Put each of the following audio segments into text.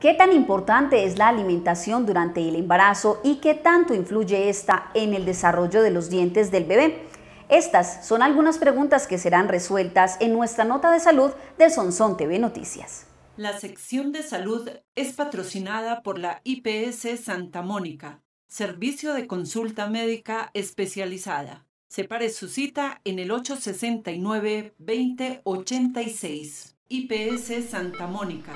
¿Qué tan importante es la alimentación durante el embarazo y qué tanto influye esta en el desarrollo de los dientes del bebé? Estas son algunas preguntas que serán resueltas en nuestra nota de salud de Sonson TV Noticias. La sección de salud es patrocinada por la IPS Santa Mónica, servicio de consulta médica especializada. Separe su cita en el 869-2086. IPS Santa Mónica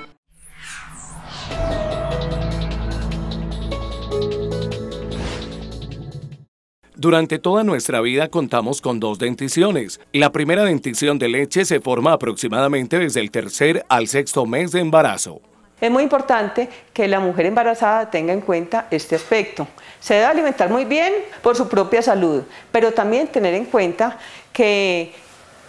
durante toda nuestra vida contamos con dos denticiones. La primera dentición de leche se forma aproximadamente desde el tercer al sexto mes de embarazo. Es muy importante que la mujer embarazada tenga en cuenta este aspecto. Se debe alimentar muy bien por su propia salud, pero también tener en cuenta que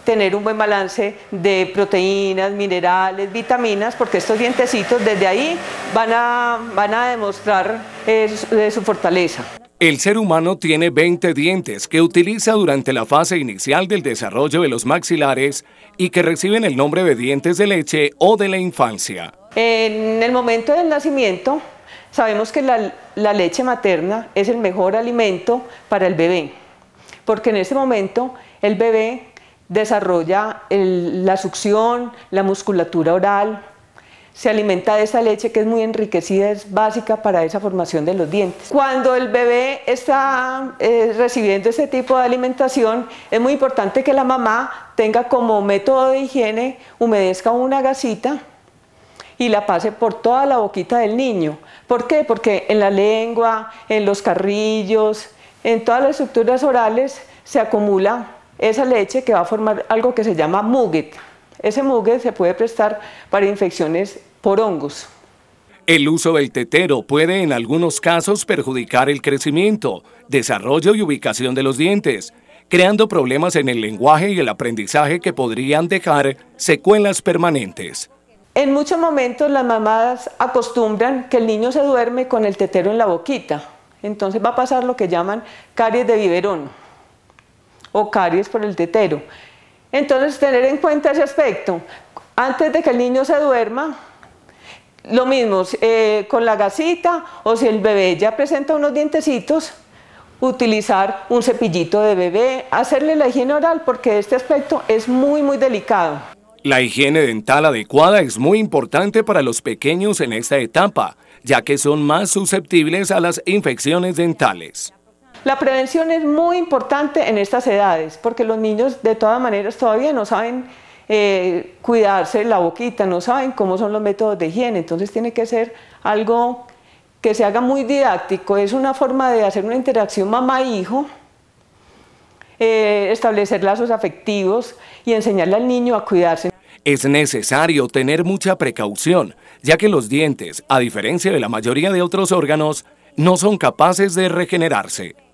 tener un buen balance de proteínas, minerales, vitaminas, porque estos dientecitos desde ahí van a, van a demostrar eh, eh, su, fortaleza. El ser humano tiene 20 dientes que utiliza durante la fase inicial del desarrollo de los maxilares y que reciben el nombre de dientes de leche o de la infancia. En el momento del nacimiento sabemos que la, la leche materna es el mejor alimento para el bebé, porque en ese momento el bebé desarrolla la succión, la musculatura oral, se alimenta de esa leche que es muy enriquecida, es básica para esa formación de los dientes. Cuando el bebé está eh, recibiendo ese tipo de alimentación, es muy importante que la mamá tenga como método de higiene, humedezca una gasita y la pase por toda la boquita del niño. ¿Por qué? Porque en la lengua, en los carrillos, en todas las estructuras orales se acumula esa leche que va a formar algo que se llama muguet. Ese muguet se puede prestar para infecciones por hongos. El uso del tetero puede en algunos casos perjudicar el crecimiento, desarrollo y ubicación de los dientes, creando problemas en el lenguaje y el aprendizaje que podrían dejar secuelas permanentes. En muchos momentos las mamás acostumbran que el niño se duerme con el tetero en la boquita, entonces va a pasar lo que llaman caries de biberón o caries por el tetero. Entonces, tener en cuenta ese aspecto. Antes de que el niño se duerma, lo mismo eh, con la gasita o si el bebé ya presenta unos dientecitos, utilizar un cepillito de bebé, hacerle la higiene oral porque este aspecto es muy muy delicado. La higiene dental adecuada es muy importante para los pequeños en esta etapa, ya que son más susceptibles a las infecciones dentales. La prevención es muy importante en estas edades porque los niños de todas maneras todavía no saben eh, cuidarse la boquita, no saben cómo son los métodos de higiene, entonces tiene que ser algo que se haga muy didáctico, es una forma de hacer una interacción mamá-hijo, e eh, establecer lazos afectivos y enseñarle al niño a cuidarse. Es necesario tener mucha precaución, ya que los dientes, a diferencia de la mayoría de otros órganos, no son capaces de regenerarse.